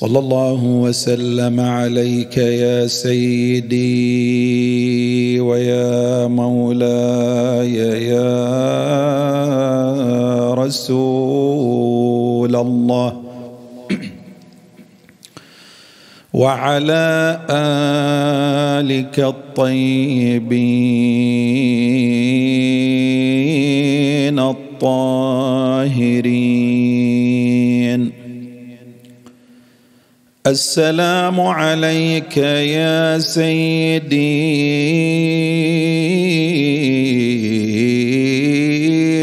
صلى الله وسلم عليك يا سيدي ويا مولاي يا رسول الله وعلى آلك الطيبين الطاهرين السلام عليك يا سيدي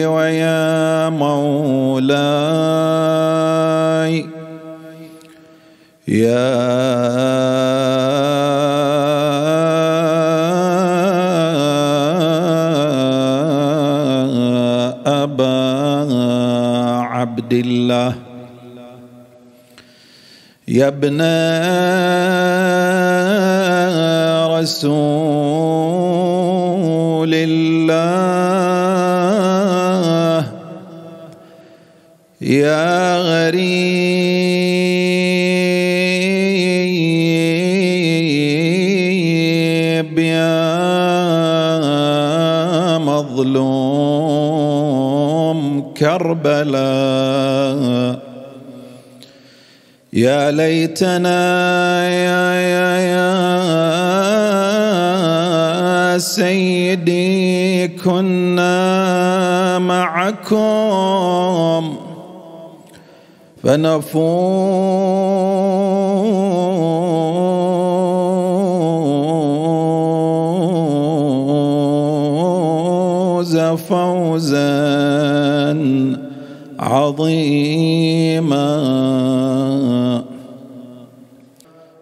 ويا مولاي يا أبا عبد الله يا ابن رسول الله يا غريب يا مظلوم كربلاء يا ليتنا يا يا يا سيدي كنا معكم فنفوز فوزا عظيما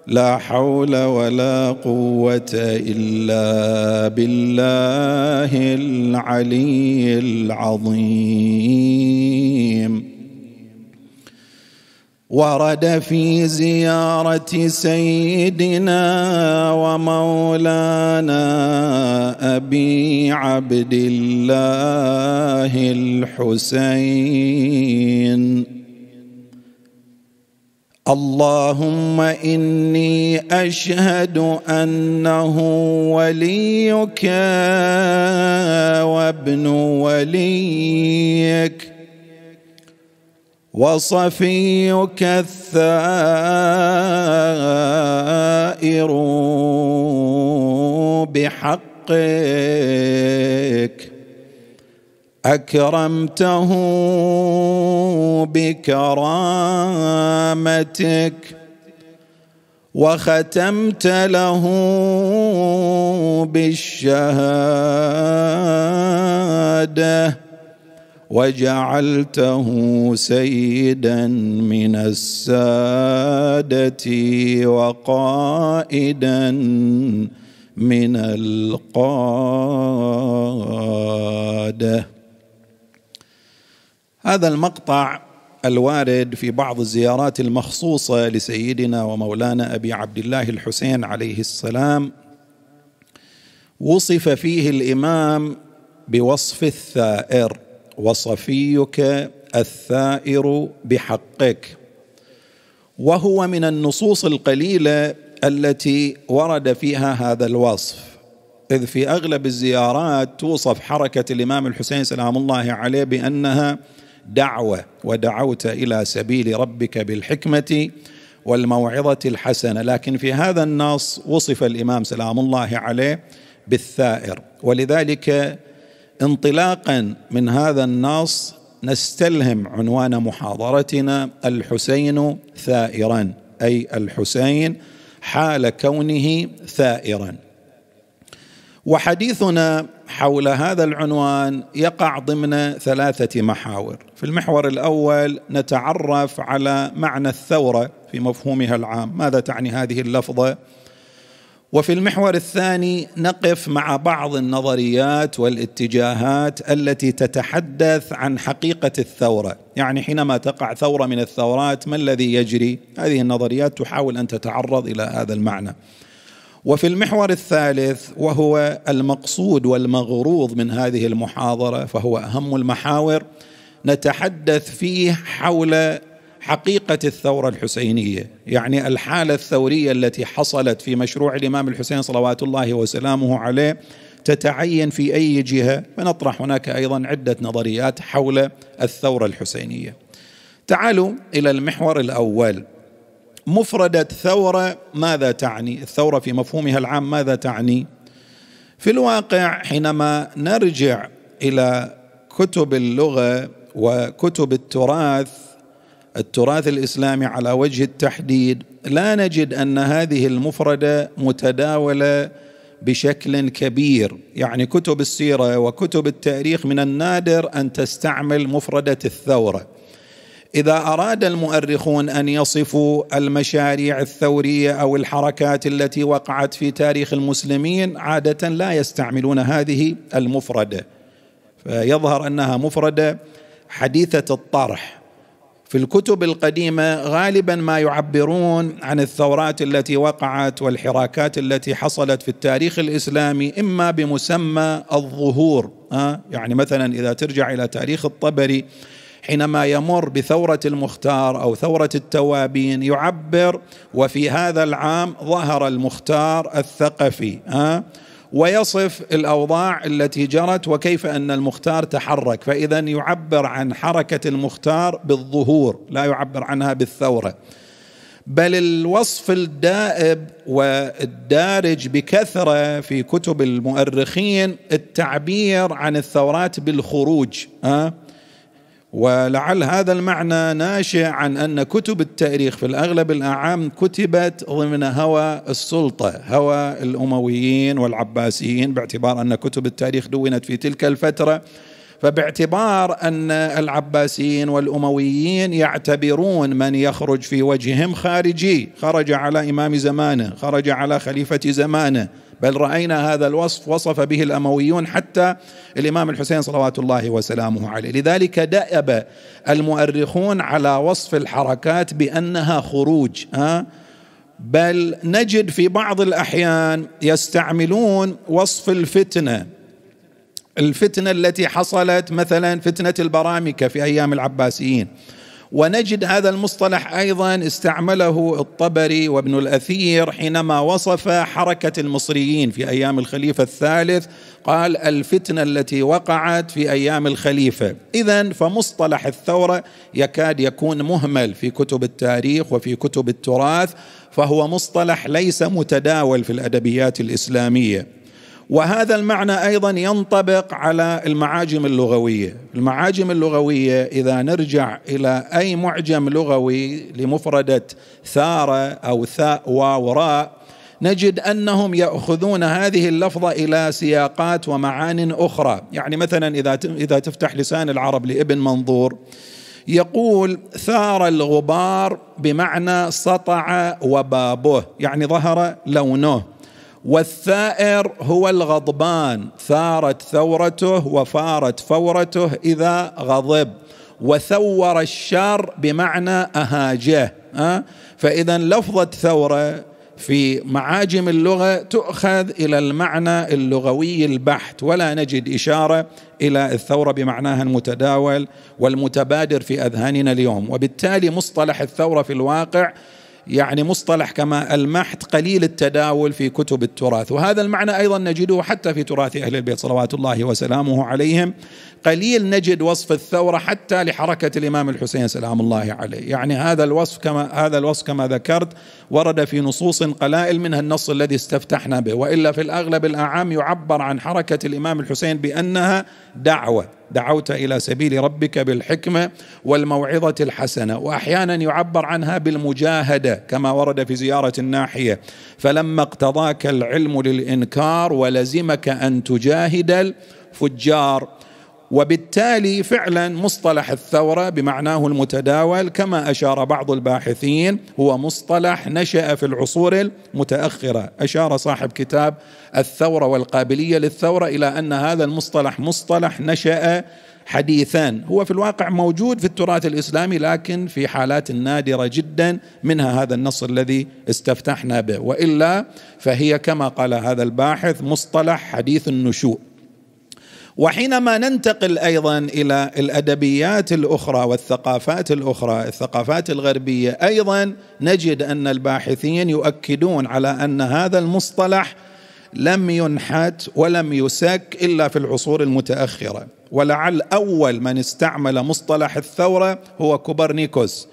لا حول ولا قوه الا بالله العلي العظيم ورد في زياره سيدنا ومولانا ابي عبد الله الحسين اللهم اني اشهد انه وليك وابن وليك وصفيك الثائر بحقك اكرمته بكرامتك وختمت له بالشهاده وجعلته سيدا من الساده وقائدا من القاده هذا المقطع الوارد في بعض الزيارات المخصوصه لسيدنا ومولانا ابي عبد الله الحسين عليه السلام وصف فيه الامام بوصف الثائر وصفيك الثائر بحقك وهو من النصوص القليله التي ورد فيها هذا الوصف اذ في اغلب الزيارات توصف حركه الامام الحسين سلام الله عليه بانها دعوه ودعوت الى سبيل ربك بالحكمه والموعظه الحسنه لكن في هذا النص وصف الامام سلام الله عليه بالثائر ولذلك انطلاقا من هذا النص نستلهم عنوان محاضرتنا الحسين ثائرا اي الحسين حال كونه ثائرا وحديثنا حول هذا العنوان يقع ضمن ثلاثة محاور. في المحور الأول نتعرف على معنى الثورة في مفهومها العام، ماذا تعني هذه اللفظة؟ وفي المحور الثاني نقف مع بعض النظريات والاتجاهات التي تتحدث عن حقيقة الثورة، يعني حينما تقع ثورة من الثورات ما الذي يجري؟ هذه النظريات تحاول أن تتعرض إلى هذا المعنى. وفي المحور الثالث وهو المقصود والمغروض من هذه المحاضره فهو اهم المحاور نتحدث فيه حول حقيقة الثورة الحسينية يعني الحالة الثورية التي حصلت في مشروع الإمام الحسين صلوات الله وسلامه عليه تتعين في أي جهة ونطرح هناك أيضا عدة نظريات حول الثورة الحسينية تعالوا إلى المحور الأول مفردة ثورة ماذا تعني الثورة في مفهومها العام ماذا تعني في الواقع حينما نرجع إلى كتب اللغة وكتب التراث التراث الإسلامي على وجه التحديد لا نجد أن هذه المفردة متداولة بشكل كبير يعني كتب السيرة وكتب التاريخ من النادر أن تستعمل مفردة الثورة اذا اراد المؤرخون ان يصفوا المشاريع الثوريه او الحركات التي وقعت في تاريخ المسلمين عاده لا يستعملون هذه المفرده فيظهر انها مفرده حديثه الطرح في الكتب القديمه غالبا ما يعبرون عن الثورات التي وقعت والحراكات التي حصلت في التاريخ الاسلامي اما بمسمى الظهور يعني مثلا اذا ترجع الى تاريخ الطبري حينما يمر بثوره المختار او ثوره التوابين يعبر وفي هذا العام ظهر المختار الثقفي ها ويصف الاوضاع التي جرت وكيف ان المختار تحرك فاذا يعبر عن حركه المختار بالظهور لا يعبر عنها بالثوره بل الوصف الدائب والدارج بكثره في كتب المؤرخين التعبير عن الثورات بالخروج أه؟ ولعل هذا المعنى ناشئ عن ان كتب التاريخ في الاغلب الاعام كتبت ضمن هوى السلطه، هوى الامويين والعباسيين باعتبار ان كتب التاريخ دونت في تلك الفتره فباعتبار ان العباسيين والامويين يعتبرون من يخرج في وجههم خارجي، خرج على امام زمانه، خرج على خليفه زمانه، بل راينا هذا الوصف وصف به الامويون حتى الامام الحسين صلوات الله وسلامه عليه لذلك دأب المؤرخون على وصف الحركات بانها خروج ها بل نجد في بعض الاحيان يستعملون وصف الفتنه الفتنه التي حصلت مثلا فتنه البرامكه في ايام العباسيين ونجد هذا المصطلح ايضا استعمله الطبري وابن الاثير حينما وصف حركه المصريين في ايام الخليفه الثالث قال الفتنه التي وقعت في ايام الخليفه اذا فمصطلح الثوره يكاد يكون مهمل في كتب التاريخ وفي كتب التراث فهو مصطلح ليس متداول في الادبيات الاسلاميه وهذا المعنى ايضا ينطبق على المعاجم اللغويه، المعاجم اللغويه اذا نرجع الى اي معجم لغوي لمفرده ثاره او ثاء واو راء نجد انهم ياخذون هذه اللفظه الى سياقات ومعان اخرى، يعني مثلا اذا اذا تفتح لسان العرب لابن منظور يقول ثار الغبار بمعنى سطع وبابه، يعني ظهر لونه والثائر هو الغضبان ثارت ثورته وفارت فورته اذا غضب وثور الشر بمعنى اهاجه فاذا لفظه ثوره في معاجم اللغه تؤخذ الى المعنى اللغوي البحت ولا نجد اشاره الى الثوره بمعناها المتداول والمتبادر في اذهاننا اليوم وبالتالي مصطلح الثوره في الواقع يعني مصطلح كما المحت قليل التداول في كتب التراث وهذا المعنى أيضا نجده حتى في تراث أهل البيت صلوات الله وسلامه عليهم قليل نجد وصف الثورة حتى لحركة الإمام الحسين سلام الله عليه يعني هذا الوصف كما هذا الوصف كما ذكرت ورد في نصوص قلائل منها النص الذي استفتحنا به وإلا في الأغلب الأعام يعبر عن حركة الإمام الحسين بأنها دعوة دعوت الى سبيل ربك بالحكمه والموعظه الحسنه واحيانا يعبر عنها بالمجاهده كما ورد في زياره الناحيه فلما اقتضاك العلم للانكار ولزمك ان تجاهد الفجار وبالتالي فعلا مصطلح الثوره بمعناه المتداول كما اشار بعض الباحثين هو مصطلح نشا في العصور المتاخره، اشار صاحب كتاب الثوره والقابليه للثوره الى ان هذا المصطلح مصطلح نشا حديثان، هو في الواقع موجود في التراث الاسلامي لكن في حالات نادره جدا منها هذا النص الذي استفتحنا به، والا فهي كما قال هذا الباحث مصطلح حديث النشوء وحينما ننتقل ايضا الى الادبيات الاخرى والثقافات الاخرى الثقافات الغربيه ايضا نجد ان الباحثين يؤكدون على ان هذا المصطلح لم ينحت ولم يسك الا في العصور المتاخره ولعل اول من استعمل مصطلح الثوره هو كوبرنيكوس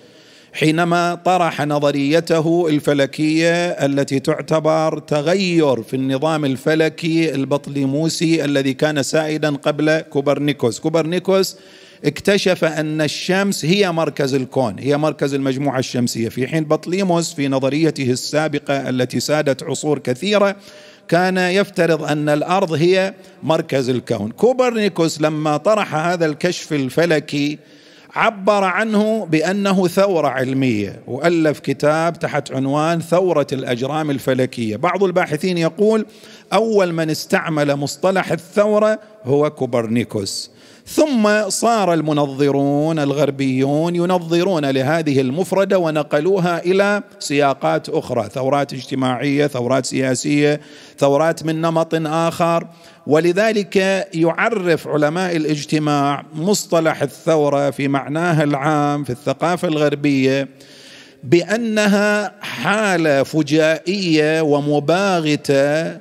حينما طرح نظريته الفلكيه التي تعتبر تغير في النظام الفلكي البطليموسي الذي كان سائدا قبل كوبرنيكوس، كوبرنيكوس اكتشف ان الشمس هي مركز الكون، هي مركز المجموعه الشمسيه، في حين بطليموس في نظريته السابقه التي سادت عصور كثيره كان يفترض ان الارض هي مركز الكون. كوبرنيكوس لما طرح هذا الكشف الفلكي عبر عنه بانه ثوره علميه والف كتاب تحت عنوان ثوره الاجرام الفلكيه بعض الباحثين يقول اول من استعمل مصطلح الثوره هو كوبرنيكوس ثم صار المنظرون الغربيون ينظرون لهذه المفرده ونقلوها الى سياقات اخرى، ثورات اجتماعيه، ثورات سياسيه، ثورات من نمط اخر، ولذلك يعرف علماء الاجتماع مصطلح الثوره في معناها العام في الثقافه الغربيه بانها حاله فجائيه ومباغته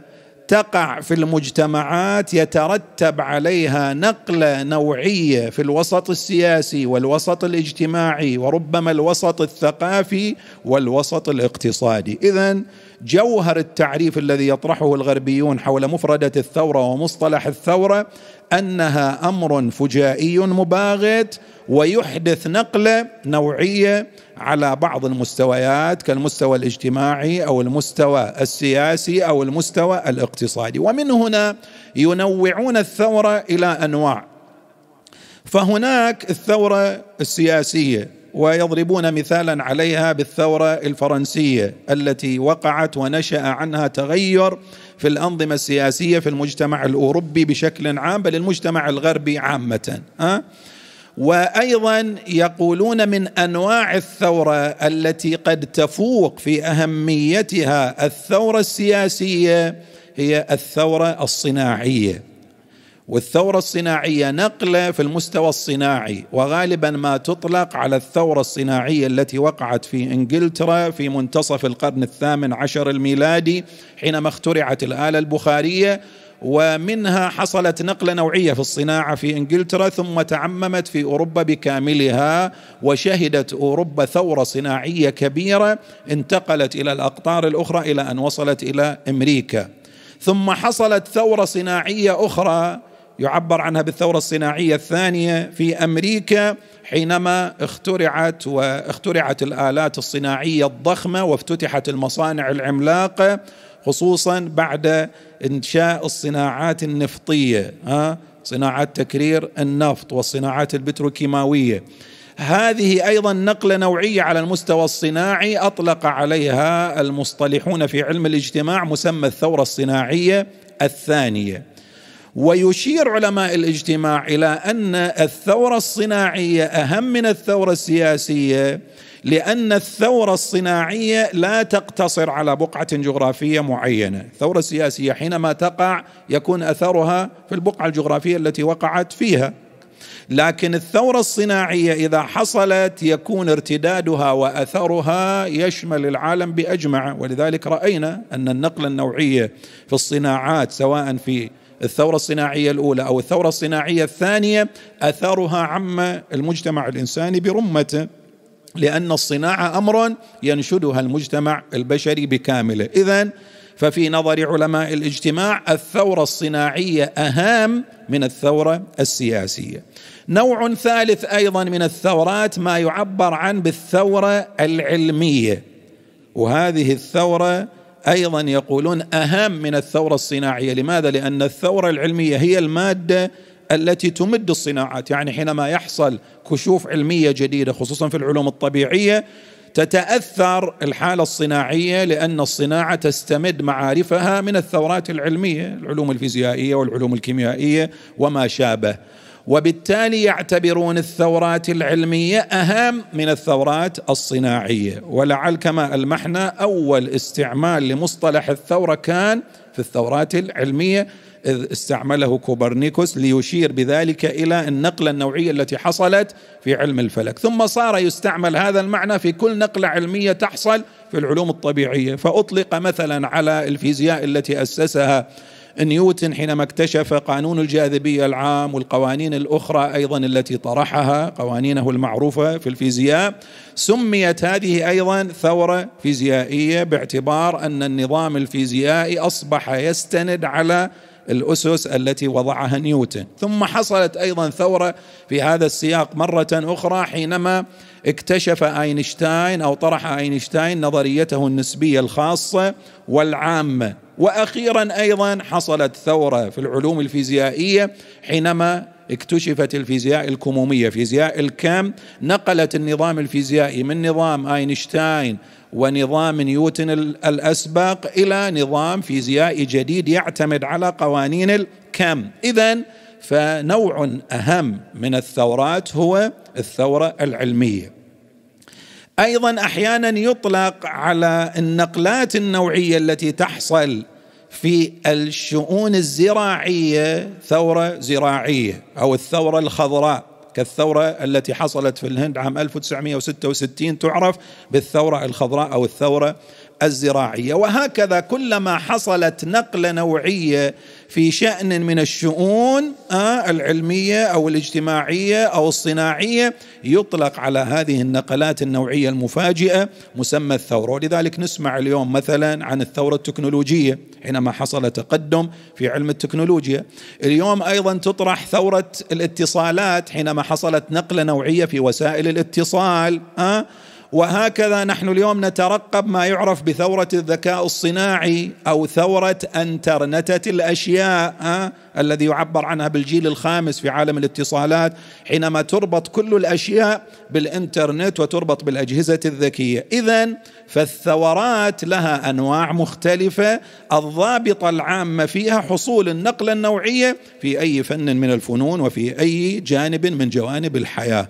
تقع في المجتمعات يترتب عليها نقله نوعيه في الوسط السياسي والوسط الاجتماعي وربما الوسط الثقافي والوسط الاقتصادي اذا جوهر التعريف الذي يطرحه الغربيون حول مفردة الثورة ومصطلح الثورة أنها أمر فجائي مباغت ويحدث نقلة نوعية على بعض المستويات كالمستوى الاجتماعي أو المستوى السياسي أو المستوى الاقتصادي ومن هنا ينوعون الثورة إلى أنواع فهناك الثورة السياسية ويضربون مثالا عليها بالثوره الفرنسيه التي وقعت ونشا عنها تغير في الانظمه السياسيه في المجتمع الاوروبي بشكل عام بل المجتمع الغربي عامه أه؟ وايضا يقولون من انواع الثوره التي قد تفوق في اهميتها الثوره السياسيه هي الثوره الصناعيه والثورة الصناعية نقلة في المستوى الصناعي وغالبا ما تطلق على الثورة الصناعية التي وقعت في انجلترا في منتصف القرن الثامن عشر الميلادي حينما اخترعت الآلة البخارية ومنها حصلت نقلة نوعية في الصناعة في انجلترا ثم تعممت في اوروبا بكاملها وشهدت اوروبا ثورة صناعية كبيرة انتقلت الى الاقطار الاخرى الى ان وصلت الى امريكا ثم حصلت ثورة صناعية اخرى يعبر عنها بالثورة الصناعية الثانية في أمريكا حينما اخترعت واخترعت الآلات الصناعية الضخمة وافتتحت المصانع العملاقة خصوصا بعد إنشاء الصناعات النفطية صناعات تكرير النفط والصناعات البتروكيماوية هذه ايضا نقله نوعيه على المستوى الصناعي اطلق عليها المصطلحون في علم الاجتماع مسمى الثوره الصناعيه الثانيه ويشير علماء الاجتماع الى ان الثوره الصناعيه اهم من الثوره السياسيه لان الثوره الصناعيه لا تقتصر على بقعه جغرافيه معينه، الثوره السياسيه حينما تقع يكون اثرها في البقعه الجغرافيه التي وقعت فيها. لكن الثوره الصناعيه اذا حصلت يكون ارتدادها واثرها يشمل العالم باجمعه، ولذلك راينا ان النقله النوعيه في الصناعات سواء في الثورة الصناعية الأولى أو الثورة الصناعية الثانية أثرها عم المجتمع الإنساني برمته لأن الصناعة أمر ينشدها المجتمع البشري بكامله إذا ففي نظر علماء الاجتماع الثورة الصناعية أهم من الثورة السياسية نوع ثالث أيضا من الثورات ما يعبر عن بالثورة العلمية وهذه الثورة ايضا يقولون اهم من الثوره الصناعيه، لماذا؟ لان الثوره العلميه هي الماده التي تمد الصناعات، يعني حينما يحصل كشوف علميه جديده خصوصا في العلوم الطبيعيه تتاثر الحاله الصناعيه لان الصناعه تستمد معارفها من الثورات العلميه، العلوم الفيزيائيه والعلوم الكيميائيه وما شابه. وبالتالي يعتبرون الثورات العلميه اهم من الثورات الصناعيه ولعل كما المحنا اول استعمال لمصطلح الثوره كان في الثورات العلميه إذ استعمله كوبرنيكوس ليشير بذلك إلى النقلة النوعية التي حصلت في علم الفلك ثم صار يستعمل هذا المعنى في كل نقلة علمية تحصل في العلوم الطبيعية فأطلق مثلا على الفيزياء التي أسسها نيوتن حينما اكتشف قانون الجاذبيه العام والقوانين الاخرى ايضا التي طرحها قوانينه المعروفه في الفيزياء سميت هذه ايضا ثوره فيزيائيه باعتبار ان النظام الفيزيائي اصبح يستند على الاسس التي وضعها نيوتن، ثم حصلت ايضا ثوره في هذا السياق مره اخرى حينما اكتشف اينشتاين او طرح اينشتاين نظريته النسبيه الخاصه والعامه واخيرا ايضا حصلت ثوره في العلوم الفيزيائيه حينما اكتشفت الفيزياء الكموميه، فيزياء الكم نقلت النظام الفيزيائي من نظام اينشتاين ونظام نيوتن الاسبق الى نظام فيزيائي جديد يعتمد على قوانين الكم، اذا فنوع اهم من الثورات هو الثوره العلميه. ايضا احيانا يطلق على النقلات النوعيه التي تحصل في الشؤون الزراعيه ثوره زراعيه او الثوره الخضراء كالثوره التي حصلت في الهند عام 1966 تعرف بالثوره الخضراء او الثوره الزراعيه وهكذا كلما حصلت نقله نوعيه في شان من الشؤون آه، العلميه او الاجتماعيه او الصناعيه يطلق على هذه النقلات النوعيه المفاجئه مسمى الثوره ولذلك نسمع اليوم مثلا عن الثوره التكنولوجيه حينما حصل تقدم في علم التكنولوجيا اليوم ايضا تطرح ثوره الاتصالات حينما حصلت نقله نوعيه في وسائل الاتصال آه، وهكذا نحن اليوم نترقب ما يعرف بثوره الذكاء الصناعي او ثوره انترنتة الاشياء الذي يعبر عنها بالجيل الخامس في عالم الاتصالات حينما تربط كل الاشياء بالانترنت وتربط بالاجهزه الذكيه، اذا فالثورات لها انواع مختلفه الضابطه العامه فيها حصول النقله النوعيه في اي فن من الفنون وفي اي جانب من جوانب الحياه.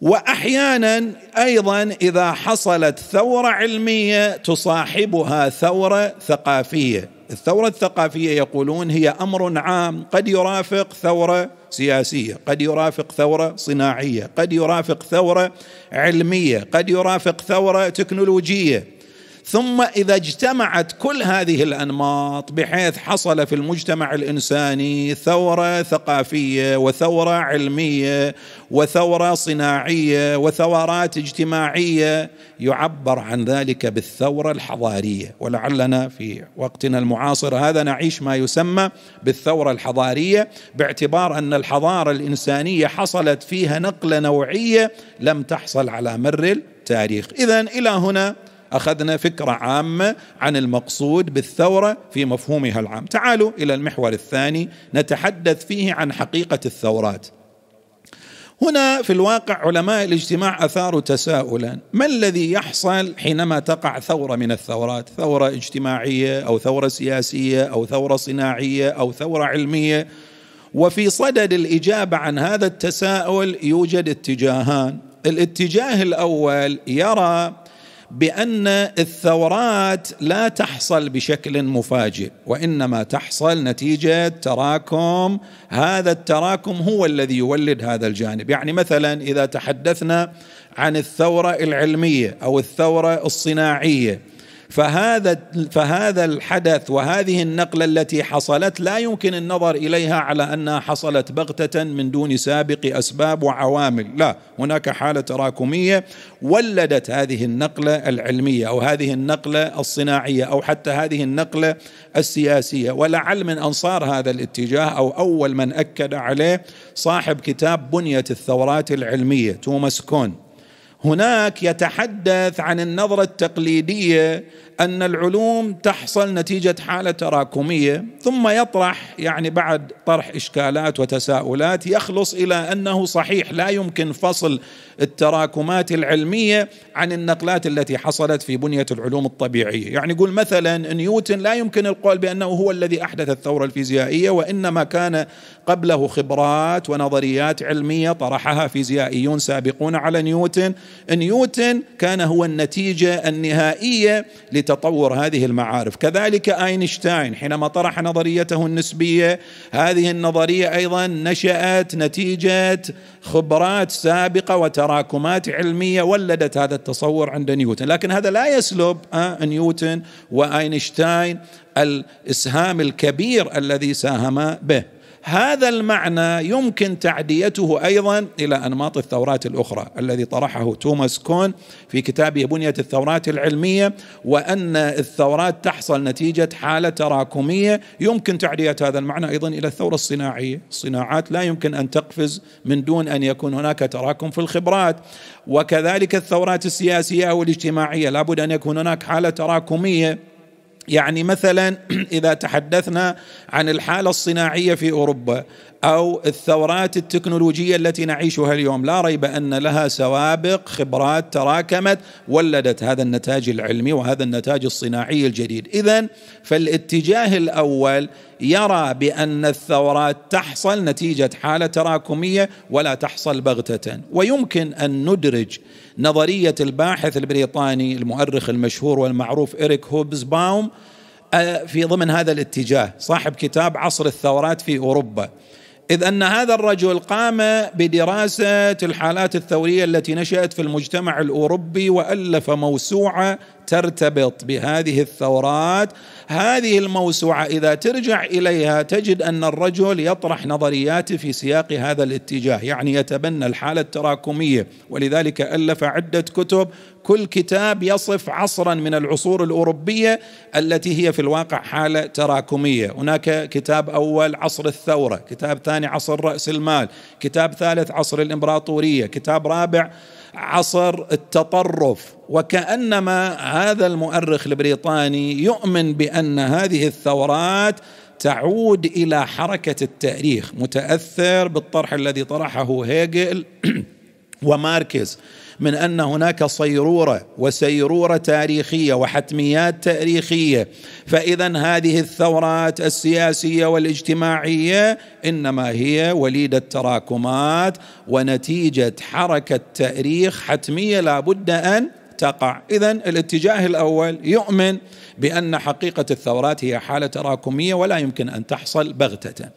واحيانا ايضا اذا حصلت ثوره علميه تصاحبها ثوره ثقافيه الثوره الثقافيه يقولون هي امر عام قد يرافق ثوره سياسيه قد يرافق ثوره صناعيه قد يرافق ثوره علميه قد يرافق ثوره تكنولوجيه ثم اذا اجتمعت كل هذه الانماط بحيث حصل في المجتمع الانساني ثوره ثقافيه وثوره علميه وثوره صناعيه وثورات اجتماعيه يعبر عن ذلك بالثوره الحضاريه ولعلنا في وقتنا المعاصر هذا نعيش ما يسمى بالثوره الحضاريه باعتبار ان الحضاره الانسانيه حصلت فيها نقله نوعيه لم تحصل على مر التاريخ اذا الى هنا أخذنا فكرة عامة عن المقصود بالثورة في مفهومها العام تعالوا إلى المحور الثاني نتحدث فيه عن حقيقة الثورات هنا في الواقع علماء الاجتماع اثاروا تساؤلا ما الذي يحصل حينما تقع ثوره من الثورات ثوره اجتماعيه او ثوره سياسيه او ثوره صناعيه او ثوره علميه وفي صدد الاجابه عن هذا التساؤل يوجد اتجاهان الاتجاه الاول يرى بان الثورات لا تحصل بشكل مفاجئ وانما تحصل نتيجه تراكم هذا التراكم هو الذي يولد هذا الجانب يعني مثلا اذا تحدثنا عن الثوره العلميه او الثوره الصناعيه فهذا فهذا الحدث وهذه النقله التي حصلت لا يمكن النظر اليها على انها حصلت بغته من دون سابق اسباب وعوامل، لا، هناك حاله تراكميه ولدت هذه النقله العلميه او هذه النقله الصناعيه او حتى هذه النقله السياسيه، ولعل من انصار هذا الاتجاه او اول من اكد عليه صاحب كتاب بنيه الثورات العلميه توماس كون هناك يتحدث عن النظرة التقليدية أن العلوم تحصل نتيجة حالة تراكمية ثم يطرح يعني بعد طرح إشكالات وتساؤلات يخلص إلى أنه صحيح لا يمكن فصل التراكمات العلمية عن النقلات التي حصلت في بنية العلوم الطبيعية يعني يقول مثلا نيوتن لا يمكن القول بأنه هو الذي أحدث الثورة الفيزيائية وإنما كان قبله خبرات ونظريات علمية طرحها فيزيائيون سابقون على نيوتن نيوتن كان هو النتيجة النهائية تطور هذه المعارف كذلك اينشتاين حينما طرح نظريته النسبيه هذه النظريه ايضا نشات نتيجه خبرات سابقه وتراكمات علميه ولدت هذا التصور عند نيوتن لكن هذا لا يسلب آه، نيوتن واينشتاين الاسهام الكبير الذي ساهم به هذا المعنى يمكن تعديته ايضا الى انماط الثورات الاخرى الذي طرحه توماس كون في كتابه بنيه الثورات العلميه وان الثورات تحصل نتيجه حاله تراكميه يمكن تعديه هذا المعنى ايضا الى الثوره الصناعيه، الصناعات لا يمكن ان تقفز من دون ان يكون هناك تراكم في الخبرات وكذلك الثورات السياسيه او الاجتماعيه لابد ان يكون هناك حاله تراكميه يعني مثلا اذا تحدثنا عن الحاله الصناعيه في اوروبا أو الثورات التكنولوجية التي نعيشها اليوم لا ريب أن لها سوابق خبرات تراكمت ولدت هذا النتاج العلمي وهذا النتاج الصناعي الجديد إذا فالاتجاه الأول يرى بأن الثورات تحصل نتيجة حالة تراكمية ولا تحصل بغتة ويمكن أن ندرج نظرية الباحث البريطاني المؤرخ المشهور والمعروف إريك باوم آه، في ضمن هذا الاتجاه صاحب كتاب عصر الثورات في أوروبا إذ أن هذا الرجل قام بدراسة الحالات الثورية التي نشأت في المجتمع الأوروبي وألف موسوعة ترتبط بهذه الثورات هذه الموسوعة إذا ترجع إليها تجد أن الرجل يطرح نظرياته في سياق هذا الاتجاه يعني يتبنى الحالة التراكمية ولذلك ألف عدة كتب كل كتاب يصف عصرا من العصور الاوروبيه التي هي في الواقع حاله تراكميه، هناك كتاب اول عصر الثوره، كتاب ثاني عصر راس المال، كتاب ثالث عصر الامبراطوريه، كتاب رابع عصر التطرف وكانما هذا المؤرخ البريطاني يؤمن بان هذه الثورات تعود الى حركه التاريخ متاثر بالطرح الذي طرحه هيجل وماركس من ان هناك صيروره وسيروره تاريخيه وحتميات تاريخيه فاذا هذه الثورات السياسيه والاجتماعيه انما هي وليده تراكمات ونتيجه حركه تاريخ حتميه لابد ان تقع اذا الاتجاه الاول يؤمن بان حقيقه الثورات هي حاله تراكميه ولا يمكن ان تحصل بغته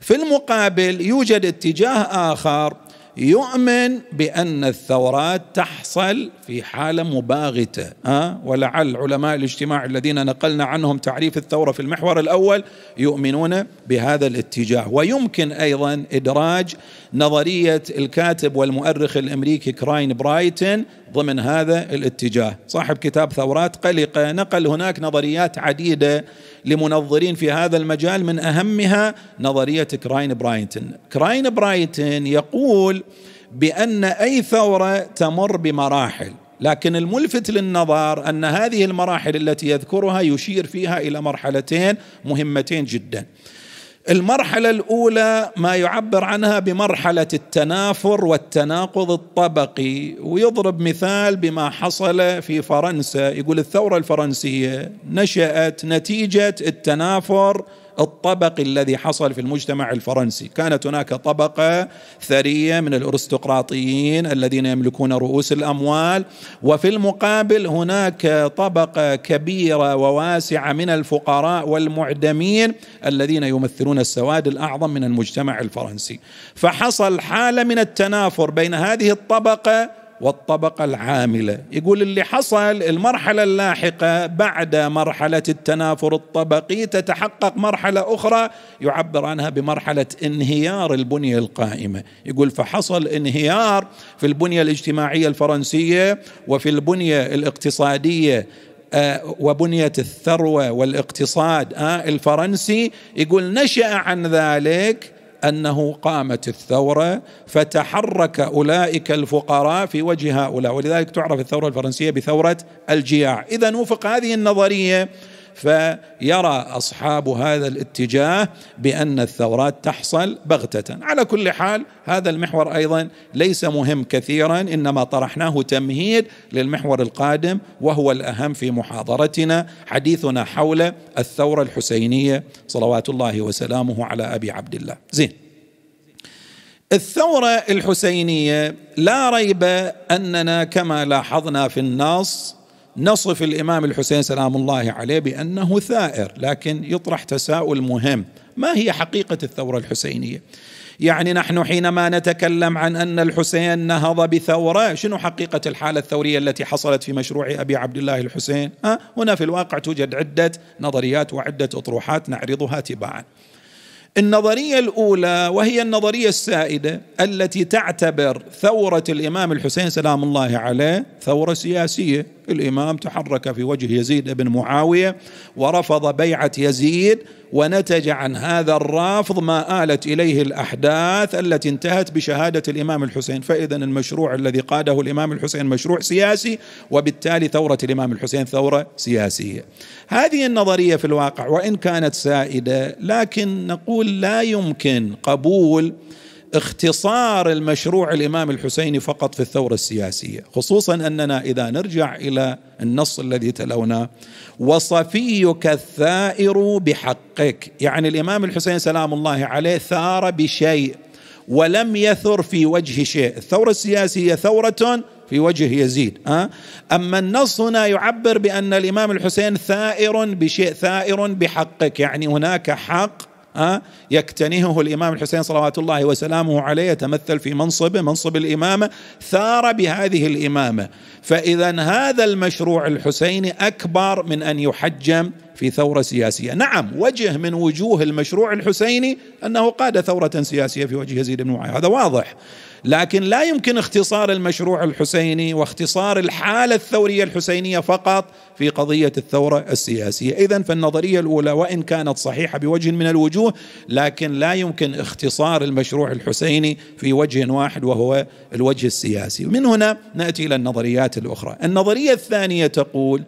في المقابل يوجد اتجاه اخر يؤمن بأن الثورات تحصل في حالة مباغتة أه؟ ولعل علماء الاجتماع الذين نقلنا عنهم تعريف الثورة في المحور الأول يؤمنون بهذا الاتجاه ويمكن أيضا إدراج نظرية الكاتب والمؤرخ الأمريكي كراين برايتن ضمن هذا الاتجاه صاحب كتاب ثورات قلقة نقل هناك نظريات عديدة لمنظرين في هذا المجال من أهمها نظرية كراين برايتن كراين برايتن يقول بأن أي ثورة تمر بمراحل لكن الملفت للنظر أن هذه المراحل التي يذكرها يشير فيها إلى مرحلتين مهمتين جداً المرحله الاولى ما يعبر عنها بمرحله التنافر والتناقض الطبقي ويضرب مثال بما حصل في فرنسا يقول الثوره الفرنسيه نشات نتيجه التنافر الطبقي الذي حصل في المجتمع الفرنسي كانت هناك طبقة ثرية من الأرستقراطيين الذين يملكون رؤوس الأموال وفي المقابل هناك طبقة كبيرة وواسعة من الفقراء والمعدمين الذين يمثلون السواد الأعظم من المجتمع الفرنسي فحصل حالة من التنافر بين هذه الطبقة والطبقة العاملة يقول اللي حصل المرحلة اللاحقة بعد مرحلة التنافر الطبقي تتحقق مرحلة أخرى يعبر عنها بمرحلة انهيار البنية القائمة يقول فحصل انهيار في البنية الاجتماعية الفرنسية وفي البنية الاقتصادية آه، وبنية الثروة والاقتصاد آه، الفرنسي يقول نشأ عن ذلك انه قامت الثوره فتحرك اولئك الفقراء في وجه هؤلاء ولذلك تعرف الثوره الفرنسيه بثوره الجياع اذا وفق هذه النظريه فيرى اصحاب هذا الاتجاه بان الثورات تحصل بغته على كل حال هذا المحور ايضا ليس مهم كثيرا انما طرحناه تمهيد للمحور القادم وهو الاهم في محاضرتنا حديثنا حول الثوره الحسينيه صلوات الله وسلامه على ابي عبد الله زين الثورة الحسينية لا ريب أننا كما لاحظنا في النص نصف الامام الحسين سلام الله عليه بانه ثائر لكن يطرح تساؤل مهم ما هي حقيقه الثوره الحسينيه يعني نحن حينما نتكلم عن ان الحسين نهض بثوره شنو حقيقه الحاله الثوريه التي حصلت في مشروع ابي عبد الله الحسين ها هنا في الواقع توجد عده نظريات وعده اطروحات نعرضها تباعا النظرية الأولى وهي النظرية السائدة التي تعتبر ثورة الإمام الحسين سلام الله عليه ثورة سياسية الإمام تحرك في وجه يزيد بن معاوية ورفض بيعة يزيد ونتج عن هذا الرافض ما آلت إليه الأحداث التي انتهت بشهادة الإمام الحسين فإذا المشروع الذي قاده الإمام الحسين مشروع سياسي وبالتالي ثورة الإمام الحسين ثورة سياسية هذه النظرية في الواقع وإن كانت سائدة لكن نقول لا يمكن قبول اختصار المشروع الامام الحسيني فقط في الثوره السياسيه، خصوصا اننا اذا نرجع الى النص الذي تلوناه وصفيك الثائر بحقك، يعني الامام الحسين سلام الله عليه ثار بشيء ولم يثر في وجه شيء، الثوره السياسيه ثوره في وجه يزيد أما النص هنا يعبر بأن الإمام الحسين ثائر بشيء ثائر بحقك يعني هناك حق يكتنهه الإمام الحسين صلوات الله وسلامه عليه يتمثل في منصبه منصب الإمامة ثار بهذه الإمامة فإذا هذا المشروع الحسيني أكبر من أن يحجم في ثورة سياسية نعم وجه من وجوه المشروع الحسيني أنه قاد ثورة سياسية في وجه يزيد بن معاوية هذا واضح لكن لا يمكن اختصار المشروع الحسيني واختصار الحاله الثوريه الحسينيه فقط في قضيه الثوره السياسيه، اذا فالنظريه الاولى وان كانت صحيحه بوجه من الوجوه لكن لا يمكن اختصار المشروع الحسيني في وجه واحد وهو الوجه السياسي، من هنا ناتي الى النظريات الاخرى، النظريه الثانيه تقول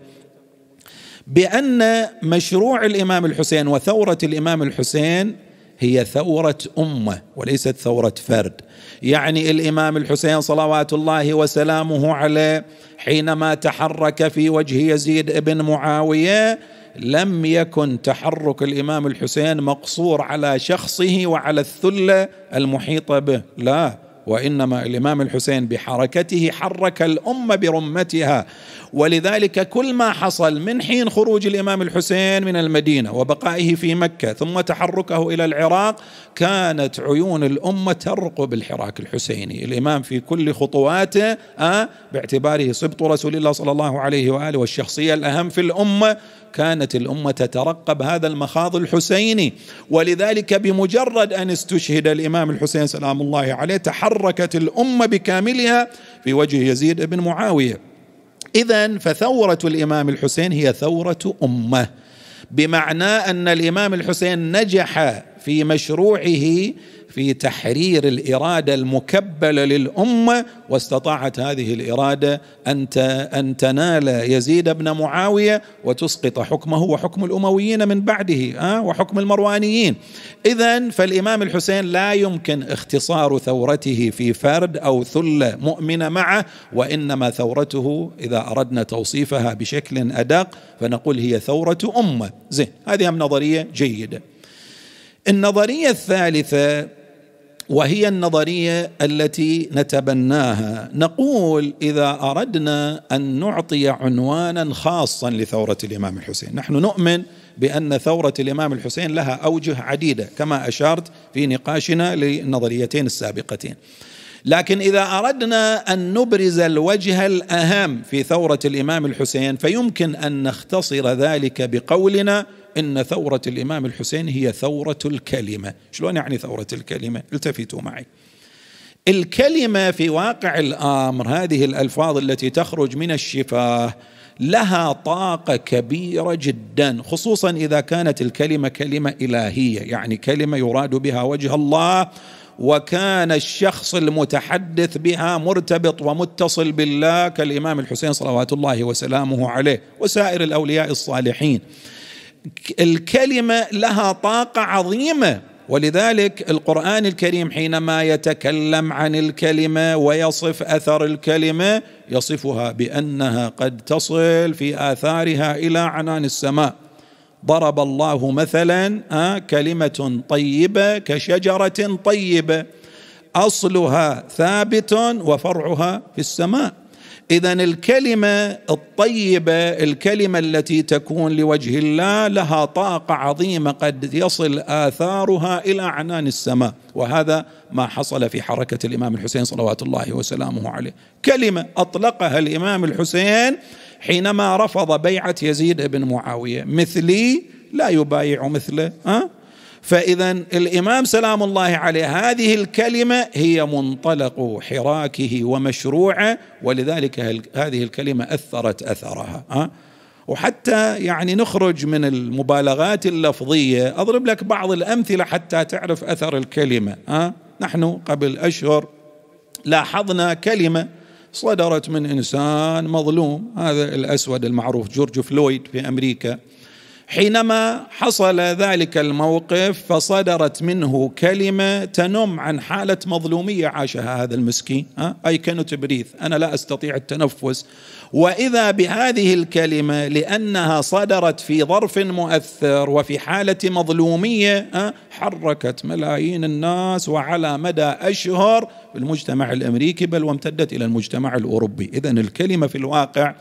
بان مشروع الامام الحسين وثوره الامام الحسين هي ثوره امه وليست ثوره فرد يعني الامام الحسين صلوات الله وسلامه عليه حينما تحرك في وجه يزيد بن معاويه لم يكن تحرك الامام الحسين مقصور على شخصه وعلى الثله المحيطه به لا وانما الامام الحسين بحركته حرك الامه برمتها ولذلك كل ما حصل من حين خروج الامام الحسين من المدينه وبقائه في مكه ثم تحركه الى العراق كانت عيون الامه ترقب الحراك الحسيني، الامام في كل خطواته آه باعتباره سبط رسول الله صلى الله عليه واله والشخصيه الاهم في الامه كانت الأمة تترقب هذا المخاض الحسيني ولذلك بمجرد أن استشهد الإمام الحسين سلام الله عليه تحركت الأمة بكاملها في وجه يزيد بن معاوية اذا فثوره الامام الحسين هي ثوره امه بمعنى ان الامام الحسين نجح في مشروعه في تحرير الاراده المكبله للامه واستطاعت هذه الاراده ان ان تنال يزيد بن معاويه وتسقط حكمه وحكم الامويين من بعده آه، وحكم المروانيين اذا فالامام الحسين لا يمكن اختصار ثورته في فرد او ثله مؤمنه معه وانما ثورته اذا اردنا توصيفها بشكل ادق فنقول هي ثوره امه زين هذه هم نظريه جيده النظريه الثالثه وهي النظريه التي نتبناها نقول اذا اردنا ان نعطي عنوانا خاصا لثوره الامام الحسين نحن نؤمن بان ثوره الامام الحسين لها اوجه عديده كما اشرت في نقاشنا للنظريتين السابقتين لكن اذا اردنا ان نبرز الوجه الاهم في ثوره الامام الحسين فيمكن ان نختصر ذلك بقولنا إن ثورة الإمام الحسين هي ثورة الكلمة شلون يعني ثورة الكلمة التفتوا معي الكلمة في واقع الأمر هذه الألفاظ التي تخرج من الشفاه لها طاقة كبيرة جدا خصوصا إذا كانت الكلمة كلمة إلهية يعني كلمة يراد بها وجه الله وكان الشخص المتحدث بها مرتبط ومتصل بالله كالإمام الحسين صلوات الله وسلامه عليه وسائر الأولياء الصالحين الكلمه لها طاقه عظيمه ولذلك القران الكريم حينما يتكلم عن الكلمه ويصف اثر الكلمه يصفها بانها قد تصل في اثارها الى عنان السماء ضرب الله مثلا آه، كلمه طيبه كشجره طيبه اصلها ثابت وفرعها في السماء اذا الكلمه الطيبه الكلمه التي تكون لوجه الله لها طاقه عظيمه قد يصل اثارها الى عنان السماء وهذا ما حصل في حركه الامام الحسين صلوات الله وسلامه عليه كلمه اطلقها الامام الحسين حينما رفض بيعه يزيد بن معاويه مثلي لا يبايع مثله أه؟ فاذا الامام سلام الله عليه هذه الكلمه هي منطلق حراكه ومشروعه ولذلك هذه الكلمه اثرت اثرها وحتى يعني نخرج من المبالغات اللفظيه اضرب لك بعض الامثله حتى تعرف اثر الكلمه نحن قبل اشهر لاحظنا كلمه صدرت من انسان مظلوم هذا الاسود المعروف جورج فلويد في امريكا حينما حصل ذلك الموقف فصدرت منه كلمه تنم عن حاله مظلوميه عاشها هذا المسكين اي كانت بريث انا لا استطيع التنفس واذا بهذه الكلمه لانها صدرت في ظرف مؤثر وفي حاله مظلوميه حركت ملايين الناس وعلى مدى اشهر في المجتمع الامريكي بل وامتدت الى المجتمع الاوروبي اذا الكلمه في الواقع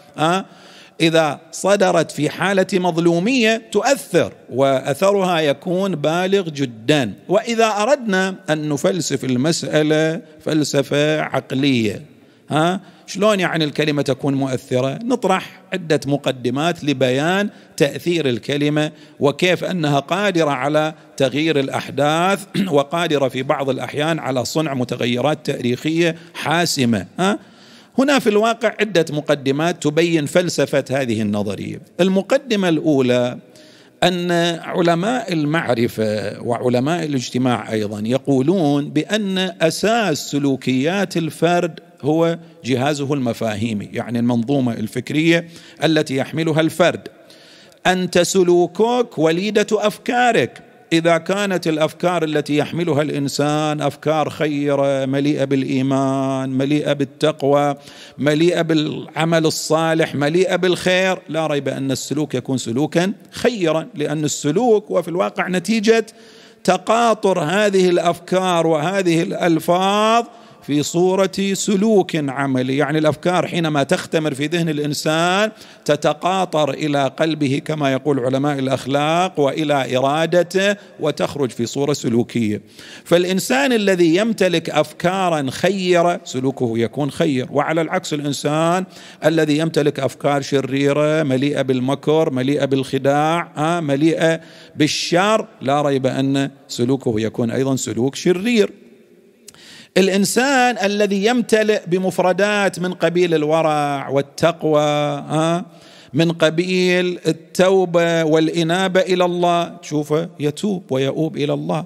اذا صدرت في حاله مظلوميه تؤثر واثرها يكون بالغ جدا واذا اردنا ان نفلسف المساله فلسفه عقليه ها شلون يعني الكلمه تكون مؤثره نطرح عده مقدمات لبيان تاثير الكلمه وكيف انها قادره على تغيير الاحداث وقادره في بعض الاحيان على صنع متغيرات تاريخيه حاسمه ها هنا في الواقع عده مقدمات تبين فلسفه هذه النظريه المقدمه الاولى ان علماء المعرفه وعلماء الاجتماع ايضا يقولون بان اساس سلوكيات الفرد هو جهازه المفاهيمي يعني المنظومه الفكريه التي يحملها الفرد انت سلوكك وليده افكارك اذا كانت الافكار التي يحملها الانسان افكار خيره مليئه بالايمان مليئه بالتقوى مليئه بالعمل الصالح مليئه بالخير لا ريب ان السلوك يكون سلوكا خيرا لان السلوك هو في الواقع نتيجه تقاطر هذه الافكار وهذه الالفاظ في صورة سلوك عملي يعني الأفكار حينما تختمر في ذهن الإنسان تتقاطر إلى قلبه كما يقول علماء الأخلاق وإلى إرادته وتخرج في صورة سلوكية فالإنسان الذي يمتلك أفكارا خيرة سلوكه يكون خير وعلى العكس الإنسان الذي يمتلك أفكار شريرة مليئة بالمكر مليئة بالخداع آه، مليئة بالشر لا ريب أن سلوكه يكون أيضا سلوك شرير الانسان الذي يمتلئ بمفردات من قبيل الورع والتقوى ها من قبيل التوبه والانابه الى الله تشوفه يتوب ويؤوب الى الله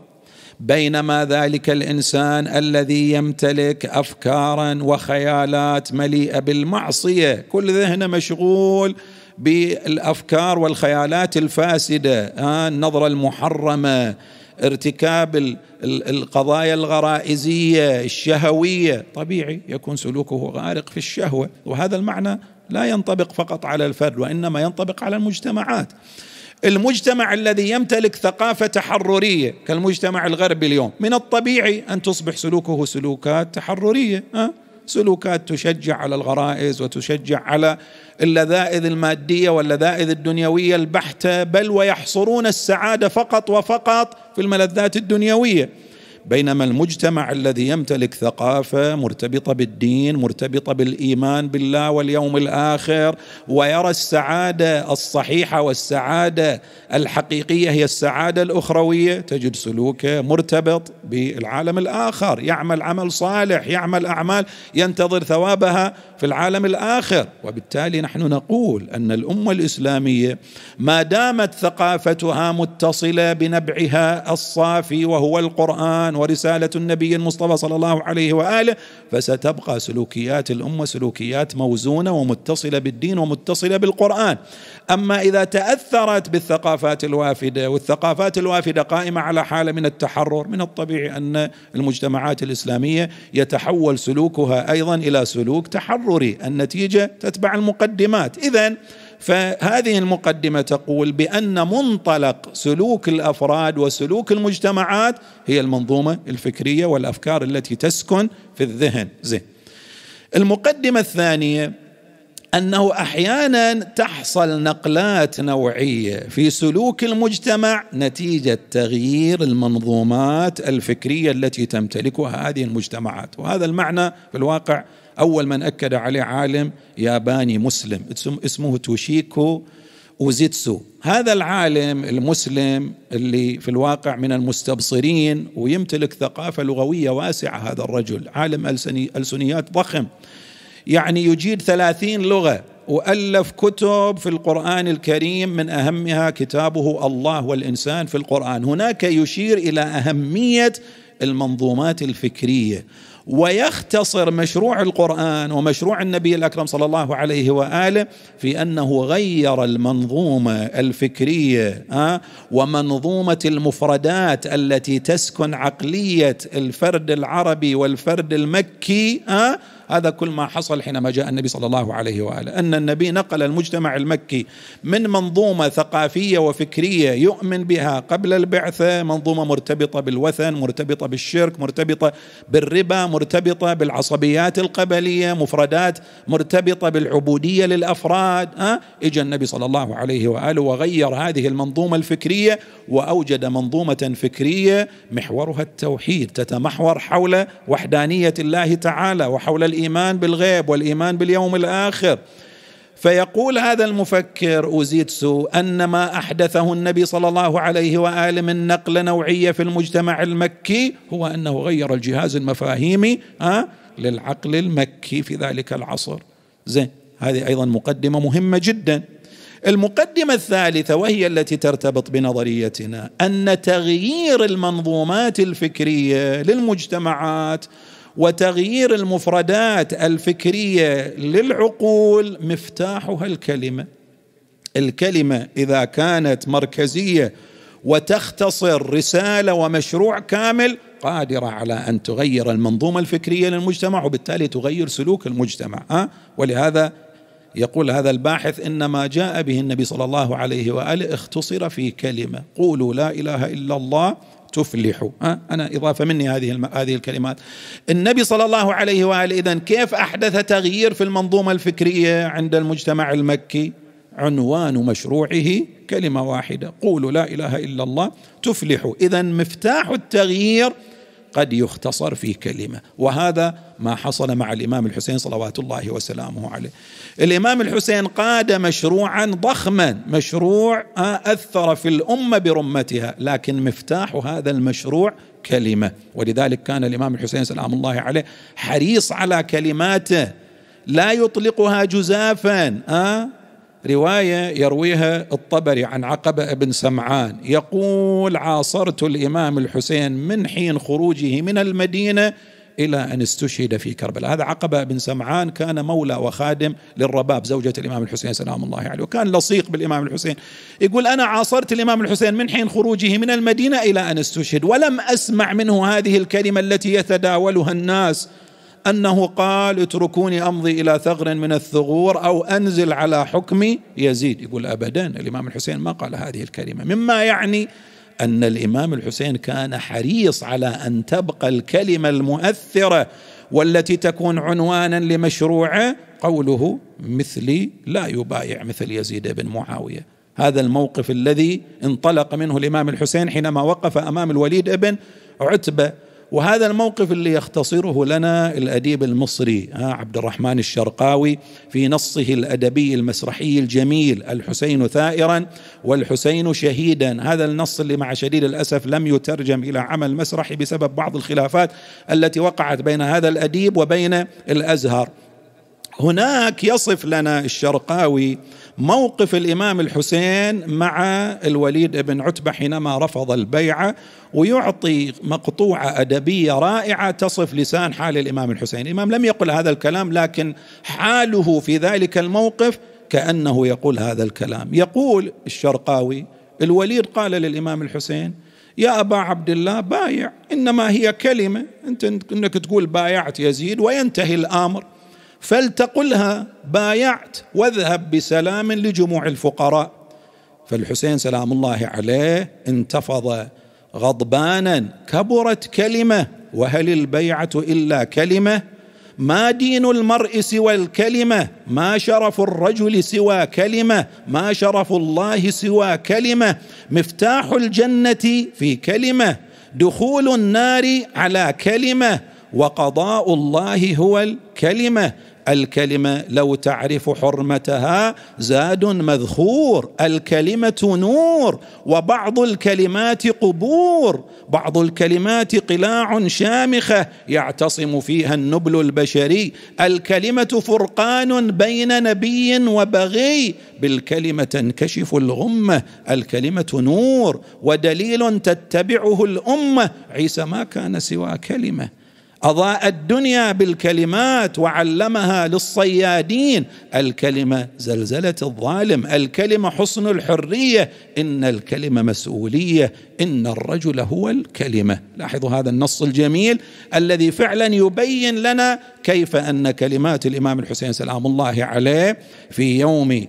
بينما ذلك الانسان الذي يمتلك افكارا وخيالات مليئه بالمعصيه كل ذهنه مشغول بالافكار والخيالات الفاسده النظره المحرمه ارتكاب القضايا الغرائزيه الشهويه طبيعي يكون سلوكه غارق في الشهوه وهذا المعنى لا ينطبق فقط على الفرد وانما ينطبق على المجتمعات المجتمع الذي يمتلك ثقافه تحرريه كالمجتمع الغربي اليوم من الطبيعي ان تصبح سلوكه سلوكات تحرريه أه؟ سلوكات تشجع على الغرائز وتشجع على اللذائذ الماديه واللذائذ الدنيويه البحته بل ويحصرون السعاده فقط وفقط في الملذات الدنيويه بينما المجتمع الذي يمتلك ثقافه مرتبطه بالدين مرتبطه بالايمان بالله واليوم الاخر ويرى السعاده الصحيحه والسعاده الحقيقيه هي السعاده الاخرويه تجد سلوكه مرتبط بالعالم الاخر يعمل عمل صالح يعمل اعمال ينتظر ثوابها في العالم الاخر وبالتالي نحن نقول ان الامه الاسلاميه ما دامت ثقافتها متصله بنبعها الصافي وهو القران القرآن ورسالة النبي المصطفى صلى الله عليه وآله فستبقى سلوكيات الأمة سلوكيات موزونة ومتصلة بالدين ومتصلة بالقرآن أما إذا تأثرت بالثقافات الوافدة والثقافات الوافدة قائمة على حالة من التحرر من الطبيعي أن المجتمعات الإسلامية يتحول سلوكها أيضا إلى سلوك تحرري النتيجة تتبع المقدمات إذا فهذه المقدمه تقول بان منطلق سلوك الافراد وسلوك المجتمعات هي المنظومه الفكريه والافكار التي تسكن في الذهن زين المقدمه الثانيه انه احيانا تحصل نقلات نوعيه في سلوك المجتمع نتيجه تغيير المنظومات الفكريه التي تمتلكها هذه المجتمعات، وهذا المعنى في الواقع اول من اكد عليه عالم ياباني مسلم اسمه توشيكو وزيتسو هذا العالم المسلم اللي في الواقع من المستبصرين ويمتلك ثقافة لغوية واسعة هذا الرجل عالم ألسنيات ضخم يعني يجيد ثلاثين لغة وألف كتب في القرآن الكريم من أهمها كتابه الله والإنسان في القرآن هناك يشير إلى أهمية المنظومات الفكرية ويختصر مشروع القرآن ومشروع النبي الأكرم صلى الله عليه وآله في أنه غير المنظومة الفكرية آه، ومنظومة المفردات التي تسكن عقلية الفرد العربي والفرد المكي آه، هذا كل ما حصل حينما جاء النبي صلى الله عليه واله ان النبي نقل المجتمع المكي من منظومه ثقافيه وفكريه يؤمن بها قبل البعثه منظومه مرتبطه بالوثن مرتبطه بالشرك مرتبطه بالربا مرتبطه بالعصبيات القبليه مفردات مرتبطه بالعبوديه للافراد أه؟ اجى النبي صلى الله عليه واله وغير هذه المنظومه الفكريه واوجد منظومه فكريه محورها التوحيد تتمحور حول وحدانيه الله تعالى وحول الإيمان الايمان بالغيب والايمان باليوم الاخر فيقول هذا المفكر اوزيتسو ان ما احدثه النبي صلى الله عليه واله من نقله نوعيه في المجتمع المكي هو انه غير الجهاز المفاهيمي ها آه، للعقل المكي في ذلك العصر زين هذه ايضا مقدمه مهمه جدا المقدمه الثالثه وهي التي ترتبط بنظريتنا ان تغيير المنظومات الفكريه للمجتمعات وتغيير المفردات الفكريه للعقول مفتاحها الكلمه الكلمه اذا كانت مركزيه وتختصر رساله ومشروع كامل قادره على ان تغير المنظومه الفكريه للمجتمع وبالتالي تغير سلوك المجتمع أه؟ ولهذا يقول هذا الباحث ان ما جاء به النبي صلى الله عليه واله اختصر في كلمه قولوا لا اله الا الله تفلحوا أنا إضافة مني هذه هذه الكلمات النبي صلى الله عليه وآله إذن كيف أحدث تغيير في المنظومة الفكرية عند المجتمع المكي عنوان مشروعه كلمة واحدة قولوا لا إله إلا الله تفلحوا إذا مفتاح التغيير قد يختصر في كلمه وهذا ما حصل مع الامام الحسين صلوات الله وسلامه عليه. الامام الحسين قاد مشروعا ضخما، مشروع اثر في الامه برمتها، لكن مفتاح هذا المشروع كلمه، ولذلك كان الامام الحسين سلام الله عليه حريص على كلماته لا يطلقها جزافا، أه؟ روايه يرويها الطبري عن عقبه بن سمعان يقول عاصرت الامام الحسين من حين خروجه من المدينه الى ان استشهد في كربلاء، هذا عقبه بن سمعان كان مولى وخادم للرباب زوجه الامام الحسين سلام الله عليه، وكان لصيق بالامام الحسين، يقول انا عاصرت الامام الحسين من حين خروجه من المدينه الى ان استشهد، ولم اسمع منه هذه الكلمه التي يتداولها الناس أنه قال اتركوني أمضي إلى ثغر من الثغور أو أنزل على حكم يزيد يقول أبدا الإمام الحسين ما قال هذه الكلمة مما يعني أن الإمام الحسين كان حريص على أن تبقى الكلمة المؤثرة والتي تكون عنوانا لمشروعه قوله مثلي لا يبايع مثل يزيد بن معاوية هذا الموقف الذي انطلق منه الإمام الحسين حينما وقف أمام الوليد بن عتبة وهذا الموقف اللي يختصره لنا الأديب المصري عبد الرحمن الشرقاوي في نصه الأدبي المسرحي الجميل الحسين ثائرا والحسين شهيدا هذا النص اللي مع شديد الأسف لم يترجم إلى عمل مسرحي بسبب بعض الخلافات التي وقعت بين هذا الأديب وبين الأزهر هناك يصف لنا الشرقاوي موقف الامام الحسين مع الوليد بن عتبه حينما رفض البيعه ويعطي مقطوعه ادبيه رائعه تصف لسان حال الامام الحسين، الامام لم يقل هذا الكلام لكن حاله في ذلك الموقف كانه يقول هذا الكلام، يقول الشرقاوي الوليد قال للامام الحسين: يا ابا عبد الله بايع انما هي كلمه انت انك تقول بايعت يزيد وينتهي الامر فلتقلها بايعت واذهب بسلام لجموع الفقراء فالحسين سلام الله عليه انتفض غضبانا كبرت كلمه وهل البيعه الا كلمه ما دين المرء سوى الكلمه ما شرف الرجل سوى كلمه ما شرف الله سوى كلمه مفتاح الجنه في كلمه دخول النار على كلمه وقضاء الله هو الكلمه الكلمة لو تعرف حرمتها زاد مذخور الكلمة نور وبعض الكلمات قبور بعض الكلمات قلاع شامخة يعتصم فيها النبل البشري الكلمة فرقان بين نبي وبغي بالكلمة تنكشف الغمة الكلمة نور ودليل تتبعه الأمة عيسى ما كان سوى كلمة اضاء الدنيا بالكلمات وعلمها للصيادين الكلمه زلزله الظالم الكلمه حصن الحريه ان الكلمه مسؤوليه ان الرجل هو الكلمه لاحظوا هذا النص الجميل الذي فعلا يبين لنا كيف ان كلمات الامام الحسين سلام الله عليه في يوم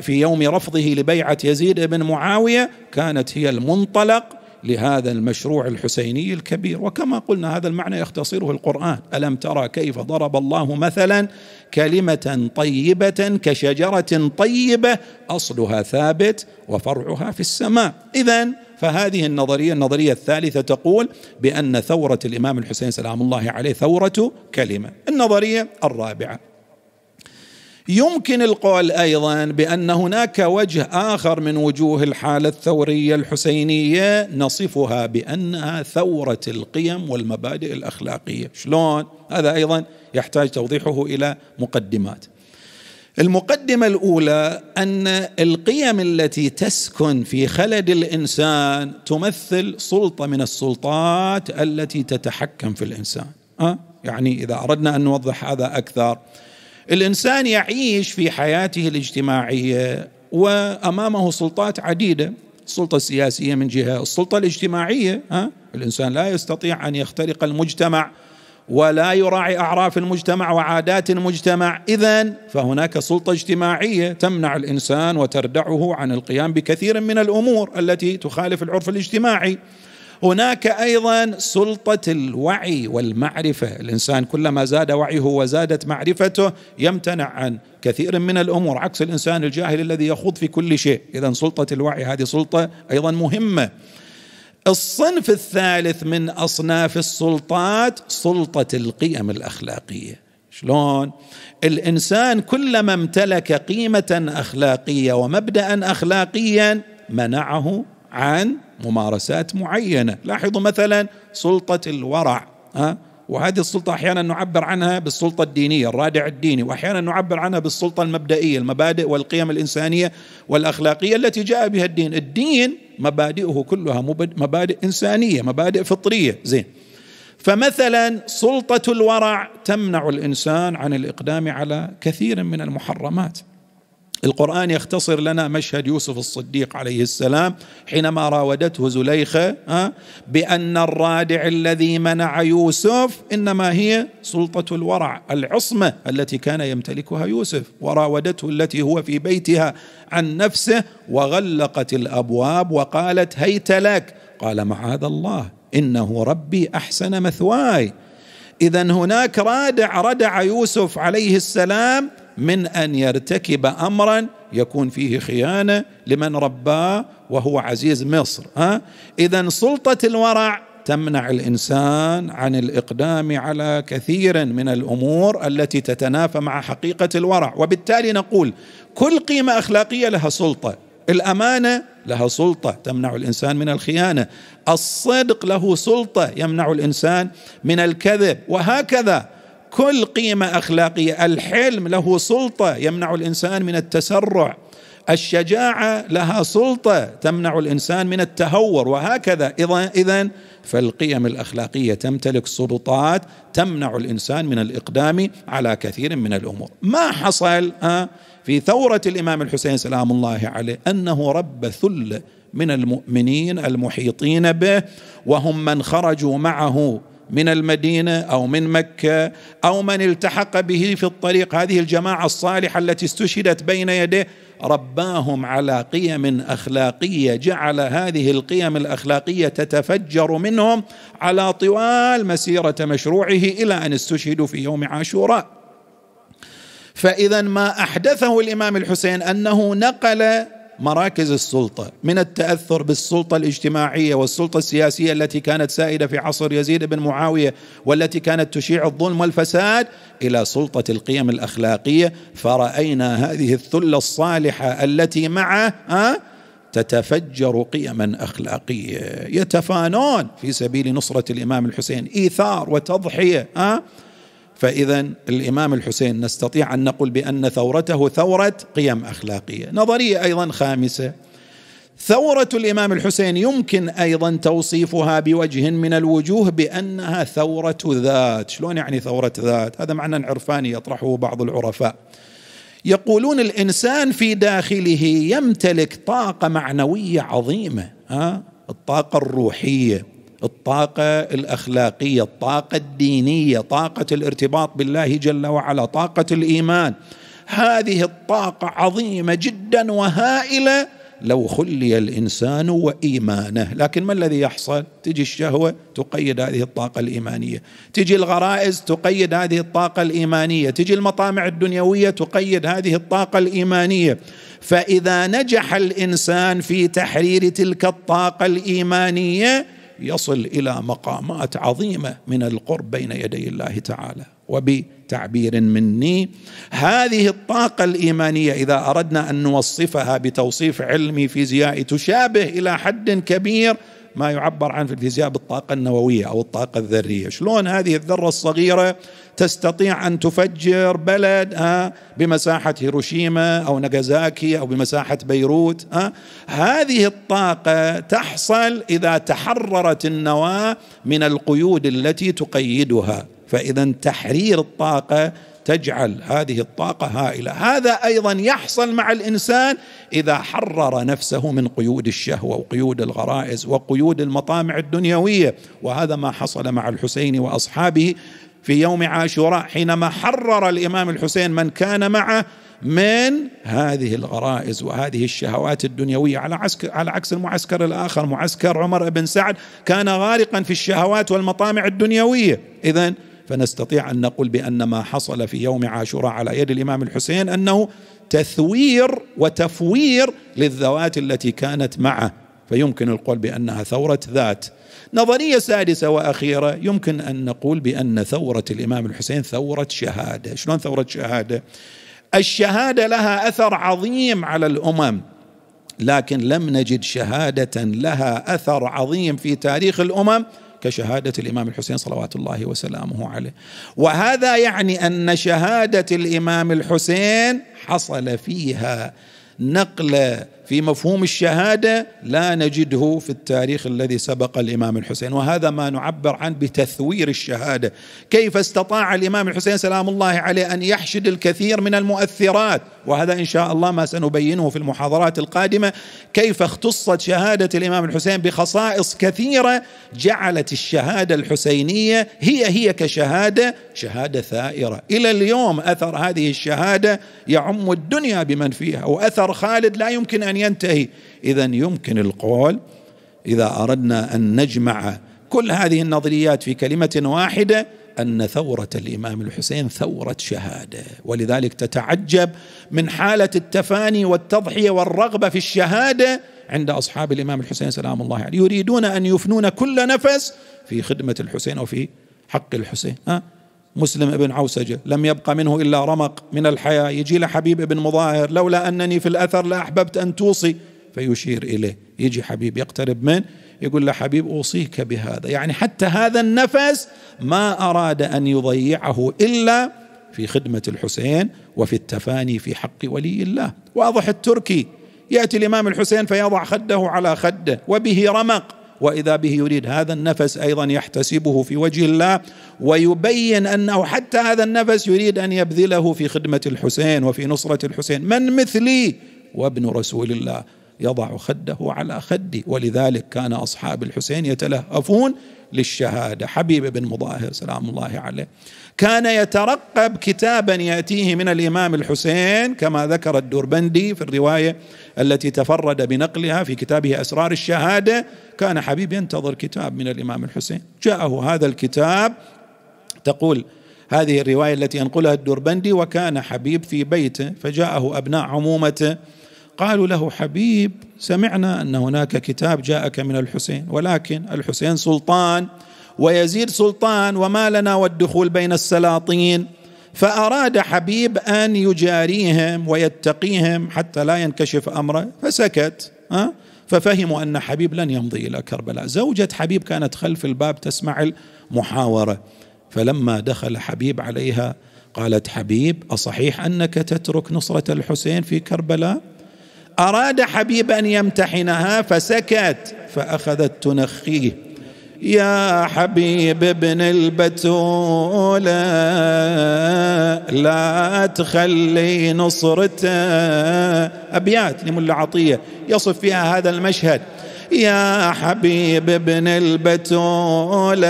في يوم رفضه لبيعه يزيد بن معاويه كانت هي المنطلق لهذا المشروع الحسيني الكبير وكما قلنا هذا المعنى يختصره القرآن ألم ترى كيف ضرب الله مثلا كلمة طيبة كشجرة طيبة أصلها ثابت وفرعها في السماء إذا فهذه النظرية النظرية الثالثة تقول بأن ثورة الإمام الحسين سلام الله عليه ثورة كلمة النظرية الرابعة يمكن القول ايضا بان هناك وجه اخر من وجوه الحاله الثوريه الحسينيه نصفها بانها ثوره القيم والمبادئ الاخلاقيه، شلون؟ هذا ايضا يحتاج توضيحه الى مقدمات. المقدمه الاولى ان القيم التي تسكن في خلد الانسان تمثل سلطه من السلطات التي تتحكم في الانسان. أه؟ يعني اذا اردنا ان نوضح هذا اكثر الانسان يعيش في حياته الاجتماعيه وامامه سلطات عديده السلطه السياسيه من جهه السلطه الاجتماعيه ها الانسان لا يستطيع ان يخترق المجتمع ولا يراعي اعراف المجتمع وعادات المجتمع اذا فهناك سلطه اجتماعيه تمنع الانسان وتردعه عن القيام بكثير من الامور التي تخالف العرف الاجتماعي هناك ايضا سلطه الوعي والمعرفه الانسان كلما زاد وعيه وزادت معرفته يمتنع عن كثير من الامور عكس الانسان الجاهل الذي يخوض في كل شيء اذا سلطه الوعي هذه سلطه ايضا مهمه الصنف الثالث من اصناف السلطات سلطه القيم الاخلاقيه شلون الانسان كلما امتلك قيمه اخلاقيه ومبدا اخلاقيا منعه عن ممارسات معينة لاحظوا مثلا سلطة الورع ها؟ وهذه السلطة أحيانا نعبر عنها بالسلطة الدينية الرادع الديني وأحيانا نعبر عنها بالسلطة المبدئية المبادئ والقيم الإنسانية والأخلاقية التي جاء بها الدين الدين مبادئه كلها مبادئ إنسانية مبادئ فطرية زين فمثلا سلطة الورع تمنع الإنسان عن الإقدام على كثير من المحرمات القرآن يختصر لنا مشهد يوسف الصديق عليه السلام حينما راودته زليخة بأن الرادع الذي منع يوسف إنما هي سلطة الورع العصمة التي كان يمتلكها يوسف وراودته التي هو في بيتها عن نفسه وغلقت الأبواب وقالت هيت لك قال معاذ الله إنه ربي أحسن مثواي إذا هناك رادع ردع يوسف عليه السلام من ان يرتكب امرا يكون فيه خيانه لمن رباه وهو عزيز مصر ها اذا سلطه الورع تمنع الانسان عن الاقدام على كثير من الامور التي تتنافى مع حقيقه الورع وبالتالي نقول كل قيمه اخلاقيه لها سلطه الامانه لها سلطه تمنع الانسان من الخيانه الصدق له سلطه يمنع الانسان من الكذب وهكذا كل قيمه اخلاقيه الحلم له سلطه يمنع الانسان من التسرع الشجاعه لها سلطه تمنع الانسان من التهور وهكذا اذا اذا فالقيم الاخلاقيه تمتلك سلطات تمنع الانسان من الاقدام على كثير من الامور ما حصل آه، في ثوره الامام الحسين سلام الله عليه انه رب ثله من المؤمنين المحيطين به وهم من خرجوا معه من المدينه او من مكه او من التحق به في الطريق هذه الجماعه الصالحه التي استشهدت بين يديه رباهم على قيم اخلاقيه جعل هذه القيم الاخلاقيه تتفجر منهم على طوال مسيره مشروعه الى ان استشهدوا في يوم عاشوراء. فاذا ما احدثه الامام الحسين انه نقل مراكز السلطة من التأثر بالسلطة الاجتماعية والسلطة السياسية التي كانت سائدة في عصر يزيد بن معاوية والتي كانت تشيع الظلم والفساد إلى سلطة القيم الأخلاقية فرأينا هذه الثلة الصالحة التي معه تتفجر قيما اخلاقيه يتفانون في سبيل نصره الامام الحسين ايثار وتضحيه أه؟ فاذا الامام الحسين نستطيع ان نقول بان ثورته ثوره قيم اخلاقيه نظريه ايضا خامسه ثوره الامام الحسين يمكن ايضا توصيفها بوجه من الوجوه بانها ثوره ذات شلون يعني ثوره ذات هذا معنى عرفاني يطرحه بعض العرفاء يقولون الانسان في داخله يمتلك طاقه معنويه عظيمه ها الطاقه الروحيه الطاقه الاخلاقيه الطاقه الدينيه طاقه الارتباط بالله جل وعلا طاقه الايمان هذه الطاقه عظيمه جدا وهائله لو خلي الانسان وايمانه، لكن ما الذي يحصل؟ تجي الشهوه تقيد هذه الطاقه الايمانيه، تجي الغرائز تقيد هذه الطاقه الايمانيه، تجي المطامع الدنيويه تقيد هذه الطاقه الايمانيه، فاذا نجح الانسان في تحرير تلك الطاقه الايمانيه يصل الى مقامات عظيمه من القرب بين يدي الله تعالى وبتعبير مني هذه الطاقه الايمانيه اذا اردنا ان نوصفها بتوصيف علمي فيزيائي تشابه الى حد كبير ما يعبر عن في الفيزياء بالطاقة النووية أو الطاقة الذرية شلون هذه الذرة الصغيرة تستطيع أن تفجر بلد آه، بمساحة هيروشيما أو ناغازاكي أو بمساحة بيروت آه. هذه الطاقة تحصل إذا تحررت النواة من القيود التي تقيدها فإذا تحرير الطاقة تجعل هذه الطاقة هائلة هذا أيضا يحصل مع الإنسان إذا حرر نفسه من قيود الشهوة وقيود الغرائز وقيود المطامع الدنيوية وهذا ما حصل مع الحسين وأصحابه في يوم عاشوراء حينما حرر الامام الحسين من كان معه من هذه الغرائز وهذه الشهوات الدنيويه على عسك على عكس المعسكر الاخر معسكر عمر بن سعد كان غارقا في الشهوات والمطامع الدنيويه اذا فنستطيع ان نقول بان ما حصل في يوم عاشوراء على يد الامام الحسين انه تثوير وتفوير للذوات التي كانت معه فيمكن القول بانها ثوره ذات. نظريه سادسه واخيره يمكن ان نقول بان ثوره الامام الحسين ثوره شهاده، شلون ثوره شهاده؟ الشهاده لها اثر عظيم على الامم لكن لم نجد شهاده لها اثر عظيم في تاريخ الامم كشهادة الإمام الحسين صلوات الله وسلامه عليه وهذا يعني أن شهادة الإمام الحسين حصل فيها نقلة في مفهوم الشهاده لا نجده في التاريخ الذي سبق الامام الحسين وهذا ما نعبر عنه بتثوير الشهاده كيف استطاع الامام الحسين سلام الله عليه ان يحشد الكثير من المؤثرات وهذا ان شاء الله ما سنبينه في المحاضرات القادمه كيف اختصت شهاده الامام الحسين بخصائص كثيره جعلت الشهاده الحسينيه هي هي كشهاده شهاده ثائره الى اليوم اثر هذه الشهاده يعم الدنيا بمن فيها واثر خالد لا يمكن ان أن ينتهي إذا يمكن القول إذا أردنا أن نجمع كل هذه النظريات في كلمة واحدة أن ثورة الإمام الحسين ثورة شهادة ولذلك تتعجب من حالة التفاني والتضحية والرغبة في الشهادة عند أصحاب الإمام الحسين سلام الله عليه يريدون أن يفنون كل نفس في خدمة الحسين وفي حق الحسين ها؟ مسلم بن عوسجة لم يبقى منه إلا رمق من الحياة يجي لحبيب بن مظاهر لولا أنني في الأثر لأحببت أن توصي فيشير إليه يجي حبيب يقترب من يقول له حبيب أوصيك بهذا يعني حتى هذا النفس ما أراد أن يضيعه إلا في خدمة الحسين وفي التفاني في حق ولي الله واضح التركي يأتي الإمام الحسين فيضع خده على خده وبه رمق واذا به يريد هذا النفس ايضا يحتسبه في وجه الله ويبين انه حتى هذا النفس يريد ان يبذله في خدمه الحسين وفي نصره الحسين من مثلي وابن رسول الله يضع خده على خدي ولذلك كان أصحاب الحسين يتلهفون للشهادة حبيب بن مظاهر سلام الله عليه كان يترقب كتابا يأتيه من الإمام الحسين كما ذكر الدربندي في الرواية التي تفرد بنقلها في كتابه أسرار الشهادة كان حبيب ينتظر كتاب من الإمام الحسين جاءه هذا الكتاب تقول هذه الرواية التي ينقلها الدربندي وكان حبيب في بيته فجاءه أبناء عمومته قالوا له حبيب سمعنا ان هناك كتاب جاءك من الحسين ولكن الحسين سلطان ويزيد سلطان وما لنا والدخول بين السلاطين فاراد حبيب ان يجاريهم ويتقيهم حتى لا ينكشف امره فسكت ها ففهموا ان حبيب لن يمضي الى كربلاء زوجة حبيب كانت خلف الباب تسمع المحاوره فلما دخل حبيب عليها قالت حبيب اصحيح انك تترك نصره الحسين في كربلاء أراد حبيب أن يمتحنها فسكت فأخذت تنخيه يا حبيب ابن البتولة لا تخلي نصرته أبيات لملا عطية يصف فيها هذا المشهد يا حبيب ابن البتولة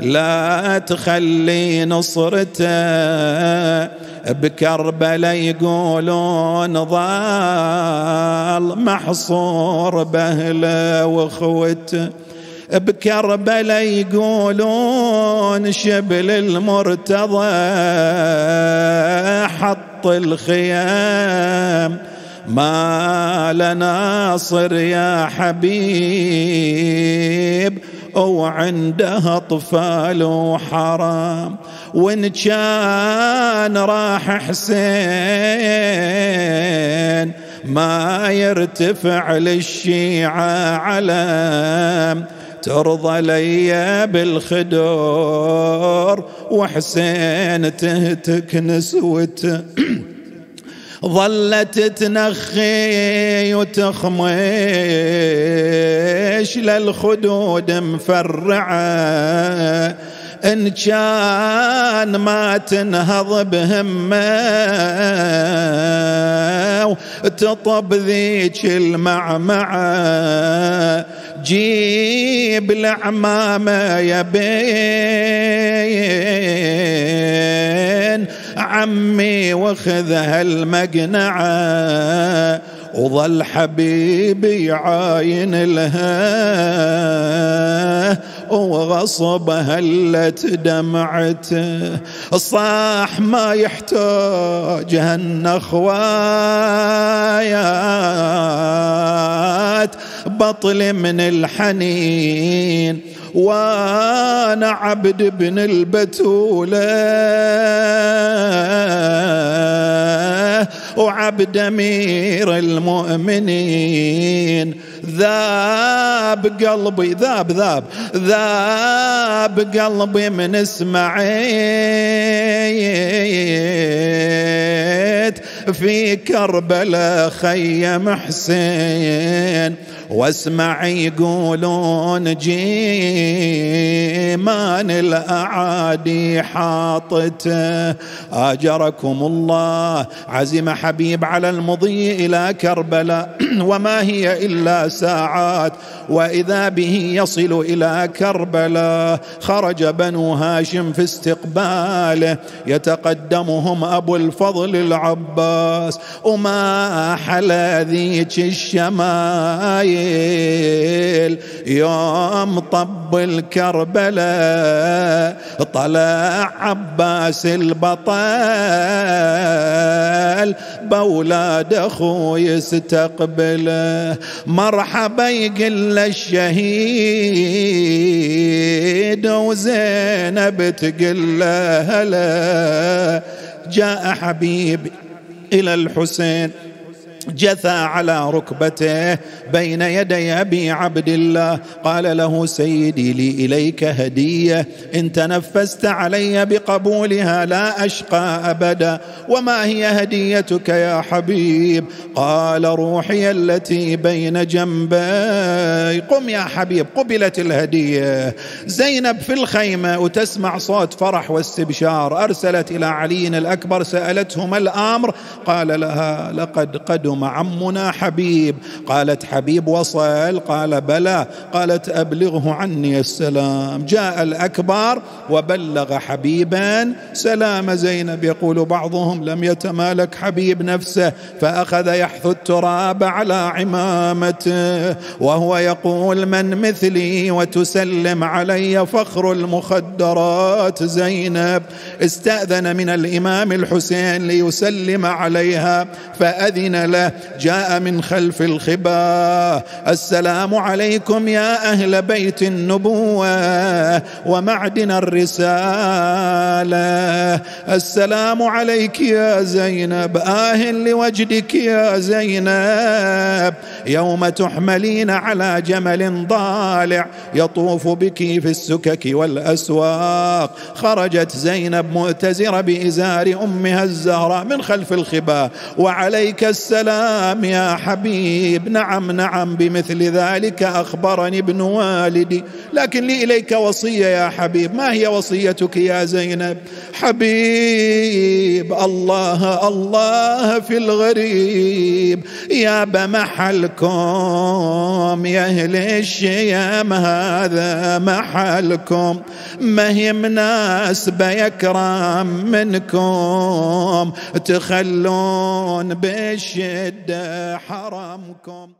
لا تخلي نصرته بكربلة يقولون ضال محصور بهله واخوته بكربلة يقولون شبل المرتضى حط الخيام ما لنا صر يا حبيب وعنده اطفال وحرام وان كان راح حسين ما يرتفع للشيعة علم ترضى لي بالخدور وحسين تهتك نسوته ظلت تنخي وتخمش للخدود مفرعه إن كان ما تنهض بهمة تطب ذيك المعمعة جيب العمامة يا بين عمي وخذها المقنعة وظل حبيبي عاين لها وغصب هلت دمعته صاح ما يحتاج هالنخوايات بطل من الحنين وانا عبد بن البتوله وعب دمير المؤمنين ذاب قلبي ذاب ذاب ذاب قلبي من اسماعيل في كربلاء خيم حسين واسمع يقولون جيمان الأعادي حاطته آجركم الله عزم حبيب على المضي إلى كربلاء وما هي إلا ساعات وإذا به يصل إلى كربلاء خرج بنو هاشم في استقباله يتقدمهم أبو الفضل العباس الراس وما حلى ذيك الشمايل يوم طب الكربلاء طلع عباس البطل بولاد اخو يستقبله مرحبا يقل الشهيد وزينب تقل هلا جاء حبيبي إلى الحسين جثى على ركبته بين يدي ابي عبد الله قال له سيدي لي اليك هديه ان تنفست علي بقبولها لا اشقى ابدا وما هي هديتك يا حبيب قال روحي التي بين جنبي قم يا حبيب قبلت الهديه زينب في الخيمه وتسمع صوت فرح واستبشار ارسلت الى علي الاكبر سالته ما الامر قال لها لقد قدم يوم عمنا حبيب قالت حبيب وصل قال بلى قالت أبلغه عني السلام جاء الأكبر وبلغ حبيبا سلام زينب يقول بعضهم لم يتمالك حبيب نفسه فأخذ يحث التراب على عمامته وهو يقول من مثلي وتسلم علي فخر المخدرات زينب استأذن من الإمام الحسين ليسلم عليها فأذن له جاء من خلف الخبا السلام عليكم يا أهل بيت النبوة ومعدن الرسالة السلام عليك يا زينب آه لوجدك يا زينب يوم تحملين على جمل ضالع يطوف بك في السكك والأسواق خرجت زينب مؤتزرة بإزار أمها الزهراء من خلف الخباء وعليك السلام يا حبيب نعم نعم بمثل ذلك أخبرني ابن والدي لكن لي إليك وصية يا حبيب ما هي وصيتك يا زينب حبيب الله الله في الغريب يا بمحل محلكم يا أهل الشيم هذا محلكم ما هي مناسبة يكرم منكم تخلون بالشدة حرمكم